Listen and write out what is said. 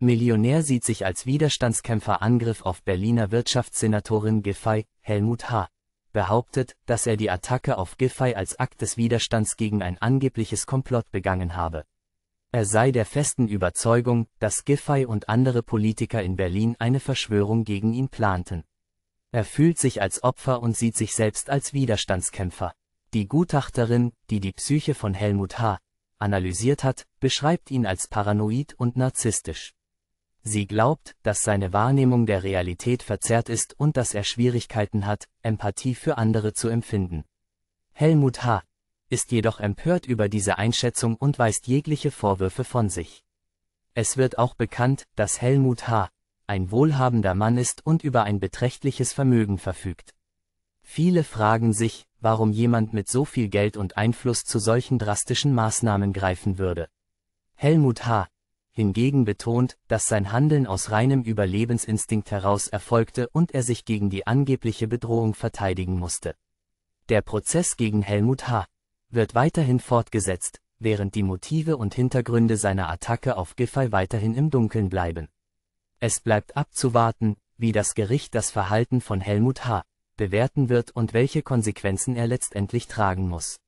Millionär sieht sich als Widerstandskämpfer Angriff auf Berliner Wirtschaftssenatorin Giffey, Helmut H. behauptet, dass er die Attacke auf Giffey als Akt des Widerstands gegen ein angebliches Komplott begangen habe. Er sei der festen Überzeugung, dass Giffey und andere Politiker in Berlin eine Verschwörung gegen ihn planten. Er fühlt sich als Opfer und sieht sich selbst als Widerstandskämpfer. Die Gutachterin, die die Psyche von Helmut H. analysiert hat, beschreibt ihn als paranoid und narzisstisch. Sie glaubt, dass seine Wahrnehmung der Realität verzerrt ist und dass er Schwierigkeiten hat, Empathie für andere zu empfinden. Helmut H. ist jedoch empört über diese Einschätzung und weist jegliche Vorwürfe von sich. Es wird auch bekannt, dass Helmut H. ein wohlhabender Mann ist und über ein beträchtliches Vermögen verfügt. Viele fragen sich, warum jemand mit so viel Geld und Einfluss zu solchen drastischen Maßnahmen greifen würde. Helmut H hingegen betont, dass sein Handeln aus reinem Überlebensinstinkt heraus erfolgte und er sich gegen die angebliche Bedrohung verteidigen musste. Der Prozess gegen Helmut H. wird weiterhin fortgesetzt, während die Motive und Hintergründe seiner Attacke auf Giffey weiterhin im Dunkeln bleiben. Es bleibt abzuwarten, wie das Gericht das Verhalten von Helmut H. bewerten wird und welche Konsequenzen er letztendlich tragen muss.